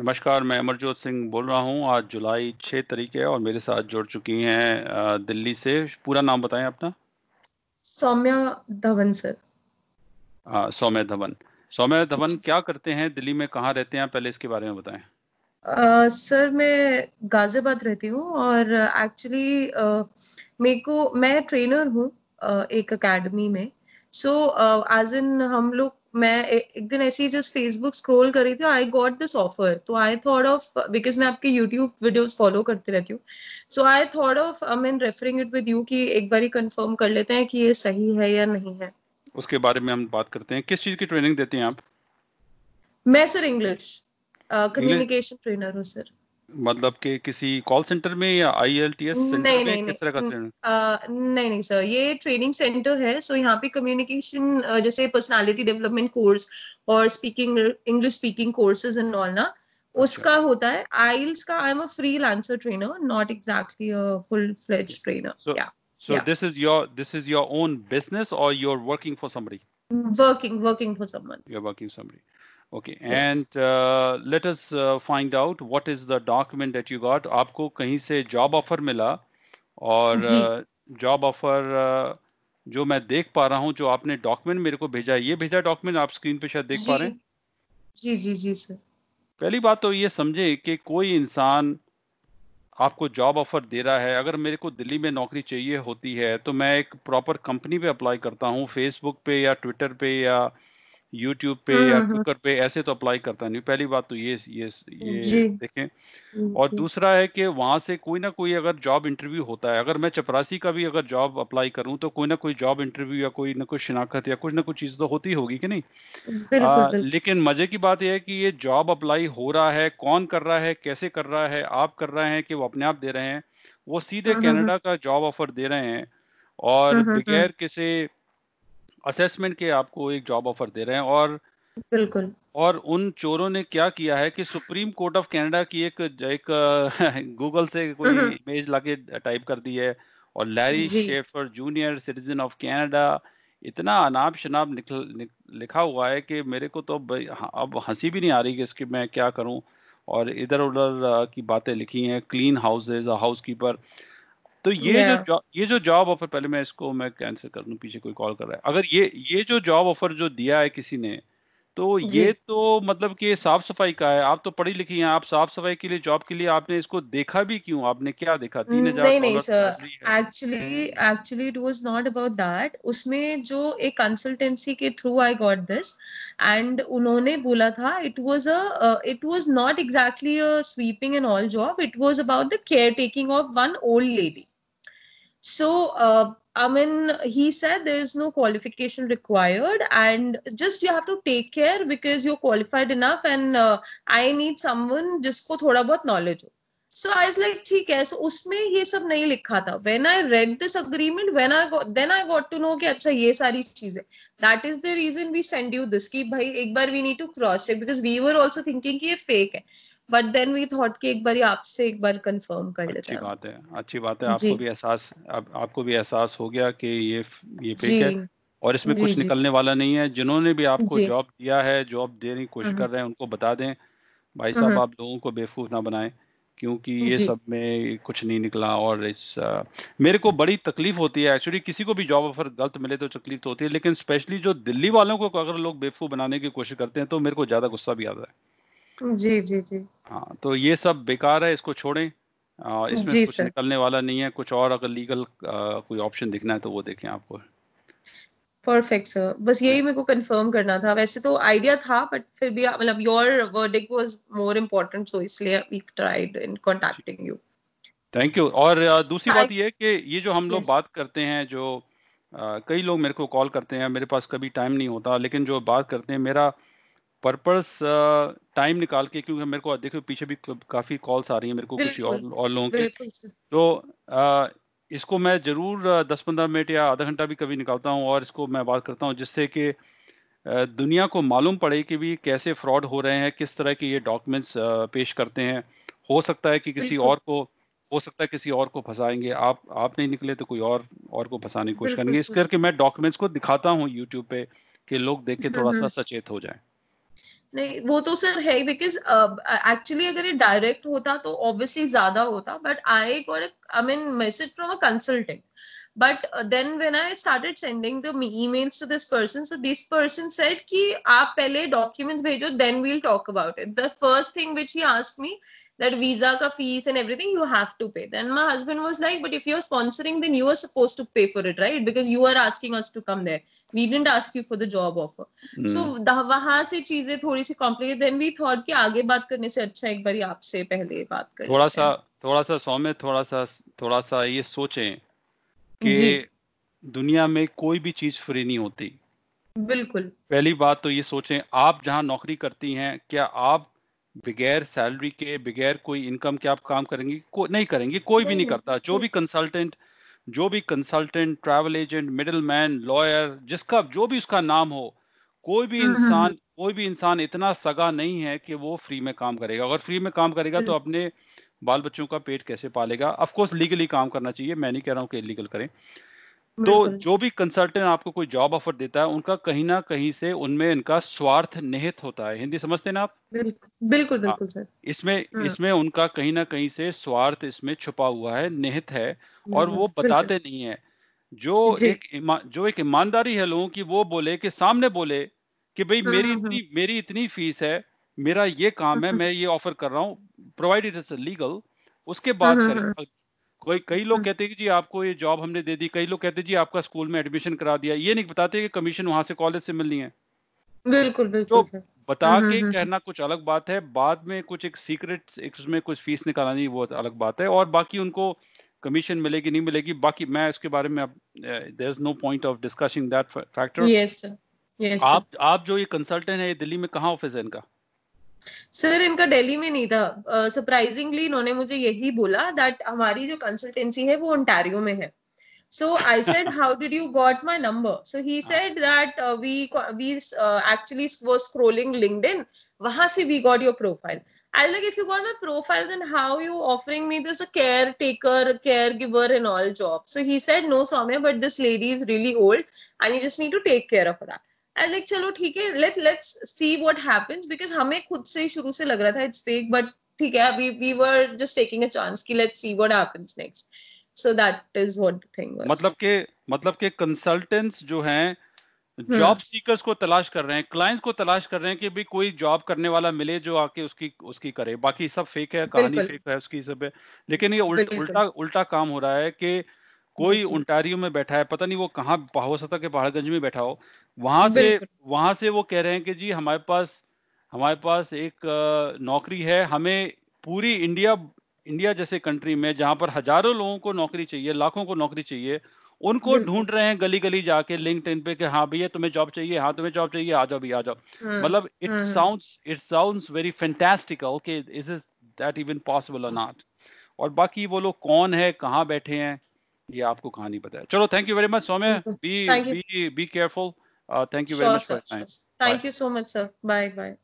नमस्कार मैं अमरजोत सिंह बोल रहा हूँ आज जुलाई छह तारीख है और मेरे साथ जुड़ चुकी हैं दिल्ली से पूरा नाम बताएं अपना सौम्या धवन सर हाँ सौम्या धवन सौम्या धवन क्या करते हैं दिल्ली में कहाँ रहते हैं पहले इसके बारे में बताएं आ, सर मैं गाजियाबाद रहती हूँ और एक्चुअली मेरे को मैं ट्रेनर हूँ एक अकेडमी में सो एज इन हम लोग मैं एक दिन ऐसे ही जस्ट फेसबुक स्क्रॉल कर रही थी आई गॉट दिस ऑफर तो आई थॉट ऑफ बिकॉज मैं आपके यूट्यूब वीडियोस फॉलो करती रहती हूँ so I thought of I mean referring it with you कि एक बार ही कंफर्म कर लेते हैं कि ये सही है या नहीं है उसके बारे में हम बात करते हैं किस चीज की ट्रेनिंग देते हैं आप मैं सर इंग्लिश कम्युनिकेशन ट्रेनर हूँ सर मतलब के किसी कॉल सेंटर में या आईएलटीएस सेंटर नहीं, में नहीं, किस तरह का ट्रेनिंग नहीं नहीं सर ये ट्रेनिंग सेंटर है सो यहाँ पे कम्युनिकेशन जैसे पर्सनालिटी डेवलपमेंट कोर्स और speaking English speaking courses and all ना अच्छा। उसका होता है आईएलटीएस का I am a freelancer trainer not exactly a full fledge trainer so this is your this is your own business और you are working for somebody working working for someone you are working somebody okay and let us find out what is the document that you got आपको कहीं से job offer मिला और job offer uh, uh, जो मैं देख पा रहा हूं जो आपने डॉक्यूमेंट मेरे को भेजा ये भेजा डॉक्यूमेंट आप स्क्रीन पे शायद देख पा रहे हैं जी जी जी सर पहली बात तो ये समझे कि कोई इंसान आपको जॉब ऑफर दे रहा है अगर मेरे को दिल्ली में नौकरी चाहिए होती है तो मैं एक प्रॉपर कंपनी पे अप्लाई करता हूँ फेसबुक पे या ट्विटर पे या यूट्यूब पे या गूगल हम्म, हम्म। पे ऐसे तो अप्लाई करता नहीं पहली बात तो ये ये ये देखें हम्म, और दूसरा है कि वहां से कोई ना कोई अगर जॉब इंटरव्यू होता है अगर मैं चपरासी का भी अगर जॉब अप्लाई करूं तो कोई ना कोई जॉब इंटरव्यू या कोई ना कोई शिनाखत या कुछ ना कुछ चीज़ तो होती होगी कि नहीं आ, लेकिन मजे की बात यह है कि ये जॉब अप्लाई हो रहा है कौन कर रहा है कैसे कर रहा है आप कर रहे हैं कि वो अपने आप दे रहे हैं वो सीधे कैनेडा का जॉब ऑफर दे रहे हैं और बगैर किसी असेसमेंट के आपको एक जॉब ऑफर दे रहे हैं और बिल्कुल और उन चोरों ने क्या किया है कि सुप्रीम कोर्ट ऑफ कनाडा की एक एक गूगल से कोई इमेज हम्म। लाके टाइप कर दी है और Larry Schaefer junior citizen of Canada इतना अनाप शनाप लिखा हुआ है कि मेरे को तो हाँ, अब हंसी भी नहीं आ रही कि इसकी मैं क्या करूं और इधर उधर की बातें लिखी हैं क्लीन हाउसेज हाउस कीपर तो ये yeah. जो ये जो जॉब ऑफर पहले मैं इसको मैं कैंसिल कर दूं पीछे कोई कॉल कर रहा है अगर ये ये जो जॉब ऑफर जो दिया है किसी ने तो ये तो मतलब कि साफ सफाई का है आप तो पढ़ी लिखी हैं आप साफ सफाई के लिए जॉब के लिए आपने इसको देखा भी क्यों आपने क्या देखा तीन mm, हजार नहीं नहीं sir actually actually it was not about that उसमें जो एक कंसल्टेंसी के through I got this and उन्होंने बोला था it was a it was not exactly a sweeping and all job it was about the care taking of one old lady so I mean he said there is no qualification required and just you have to take care because you qualified enough and I need someone जिसको थोड़ा बहुत knowledge हो सो I like ठीक है सो so, उसमें ये सब नहीं लिखा था when I read this agreement when I then I got to know कि अच्छा ये सारी चीजें that is the reason we send you this की भाई एक बार we need to cross check because we were also thinking ये फेक है बट देन वी थॉट कि एक बार आपसे एक बार कंफर्म कर लेते हैं अच्छी बात है अच्छी बात है आपको भी एहसास आप, आपको भी एहसास हो गया कि ये ये फेक है और इसमें जी, कुछ जी. निकलने वाला नहीं है जिन्होंने भी आपको जॉब दिया है जॉब देने की कोशिश हम्म। कर रहे हैं उनको बता दें भाई साहब हम्म। आप लोगों को बेवकूफ ना बनाएं क्योंकि ये सब में कुछ नहीं निकला और इस आ, मेरे को बड़ी तकलीफ होती है एक्चुअली किसी को भी जॉब ऑफर गलत मिले तो तकलीफ तो होती है लेकिन स्पेशली जो दिल्ली वालों को अगर लोग बेवकूफ़ बनाने की कोशिश करते हैं तो मेरे को ज़्यादा गुस्सा भी आता है जी जी जी हाँ तो ये सब बेकार है इसको छोड़े इसमें कुछ निकलने वाला नहीं है कुछ और अगर लीगल आ, कोई ऑप्शन दिखना है तो वो देखें आपको परफेक्ट सर बस यही मेरे को कंफर्म करना था वैसे तो आइडिया था बट फिर भी मतलब your verdict was more important so इसलिए we tried in contacting you thank you और uh, दूसरी बात ये है कि ये जो हम लोग बात करते हैं जो uh, कई लोग मेरे को कॉल करते हैं मेरे पास कभी टाइम नहीं होता लेकिन जो बात करते हैं मेरा पर्पस टाइम uh, निकाल के क्योंकि मेरे को देखो पीछे भी काफ़ी कॉल्स आ रही हैं मेरे को कुछ और, और लोगों के तो इसको मैं ज़रूर दस पंद्रह मिनट या आधा घंटा भी कभी निकालता हूँ और इसको मैं बात करता हूँ जिससे कि दुनिया को मालूम पड़े कि भी कैसे फ्रॉड हो रहे हैं किस तरह के ये डॉक्यूमेंट्स पेश करते हैं हो सकता है कि किसी और को हो सकता है किसी और को फंसाएंगे आप आप नहीं निकले तो कोई और और को फंसाने की कोशिश करेंगे इस करके मैं डॉक्यूमेंट्स को दिखाता हूँ यूट्यूब पे कि लोग देख के थोड़ा सा सचेत हो जाए नहीं वो तो सर है बिकॉज एक्चुअली uh, अगर ये डायरेक्ट होता तो ऑब्वियसली ज्यादा होता but I got I mean message from a consultant but then when I started sending the emails to this person so this person said कि आप पहले डॉक्यूमेंट्स भेजो then we'll talk about it the first thing which he ask me that visa का fees and everything you have to pay then my husband was like but if you are sponsoring then you are suppose to पे for it right because you are asking us to come there we didn't ask you for the job offer so वहां से चीजें थोड़ी सी complicate then we thought कि आगे बात करने से अच्छा एक बार आपसे पहले बात करें थोड़ा सा थोड़ा सा सौम्य थोड़ा सा थोड़ा सा ये सोचें कि दुनिया में कोई भी चीज फ्री नहीं होती बिल्कुल पहली बात तो ये सोचें आप जहाँ नौकरी करती हैं क्या आप बगैर सैलरी के बगैर कोई इनकम के आप काम करेंगे को, नहीं करेंगे कोई नहीं, भी नहीं करता जो भी कंसल्टेंट जो भी consultant travel agent middle man lawyer जिसका जो भी उसका नाम हो कोई भी हम्म, हम्म, इंसान हम्म। कोई भी इंसान इतना सगा नहीं है कि वो फ्री में काम करेगा अगर फ्री में काम करेगा तो अपने बाल बच्चों का पेट कैसे पालेगा ऑफ कोर्स लीगली काम करना चाहिए मैं नहीं कह रहा हूँ कि इलीगल करें तो जो भी कंसल्टेंट आपको कोई जॉब ऑफर देता है उनका कहीं ना कहीं से उनमें इनका स्वार्थ निहित होता है हिंदी समझते ना आप बिल्कुल हाँ, बिल्कुल सर इसमें हाँ। इसमें उनका कहीं ना कहीं से स्वार्थ इसमें छुपा हुआ है निहित है हाँ, और वो हाँ, बताते नहीं है जो एक जो एक ईमानदारी है लोगों की वो बोले कि सामने बोले कि भाई मेरी इतनी मेरी इतनी फीस है मेरा ये काम है मैं ये ऑफर कर रहा हूँ प्रोवाइड इट इज लीगल उसके बाद कोई कई लोग हाँ। कहते हैं कि जी आपको ये जॉब हमने दे दी कई लोग कहते हैं जी आपका स्कूल में एडमिशन करा दिया ये नहीं बताते कि कमीशन वहां से कॉलेज से मिलनी है बिल्कुल बिल्कुल तो बता हम्म, के हम्म, हम्म। कहना कुछ अलग बात है बाद में कुछ एक सीक्रेट एक उसमें कुछ फीस निकालनी वो अलग बात है और बाकी उनको कमीशन मिलेगी नहीं मिलेगी बाकी मैं इसके बारे में there is no point of discussing that factor yes yes आप आप जो ये कंसल्टेंट है ये दिल्ली में कहां ऑफिस है इनका सर इनका दिल्ली में नहीं था सरप्राइजिंगली uh, इन्होंने मुझे यही बोला दैट हमारी जो कंसल्टेंसी है वो ओंटारियो में है so i said how did you got my number so he said that uh, we we uh, actually was scrolling linkedin wahan se we got your profile i was like if you got my profile then how you offering me this a caretaker caregiver and all job so he said no swami but this lady is really old and you just need to take care of her I like चलो ठीक है let let's see what happens because हमें खुद से ही शुरू से लग रहा था इट्स फेक बट ठीक है we we were just taking a chance कि let's see what happens next so that is what the thing was मतलब के मतलब के कंसल्टेंट्स जो हैं जॉब hmm. सीकर्स को तलाश कर रहे हैं क्लाइंट्स को तलाश कर रहे हैं कि भी कोई जॉब करने वाला मिले जो आके उसकी उसकी करे बाकी सब फेक है कहानी फेक है उसकी सब है लेकिन ये उल्ट, उल्टा उल्टा काम हो रहा है कि कोई ओंटारियो में बैठा है पता नहीं वो कहाँ हो सकता के पहाड़गंज में बैठा हो वहां से वहां से वो कह रहे हैं कि जी हमारे पास हमारे पास एक नौकरी है हमें पूरी इंडिया इंडिया जैसे कंट्री में जहां पर हजारों लोगों को नौकरी चाहिए लाखों को नौकरी चाहिए उनको ढूंढ रहे हैं गली गली जाके लिंक इन पे कि हाँ भैया तुम्हें जॉब चाहिए हाँ तुम्हें जॉब चाहिए आ जाओ भैया आ जाओ हाँ, मतलब it sounds it sounds very fantastical कि is is that even possible or not और बाकी वो लोग कौन है कहाँ बैठे हैं ये आपको कहानी बताया चलो thank you very much Saumya be be be careful thank you very much thank you so much sir bye bye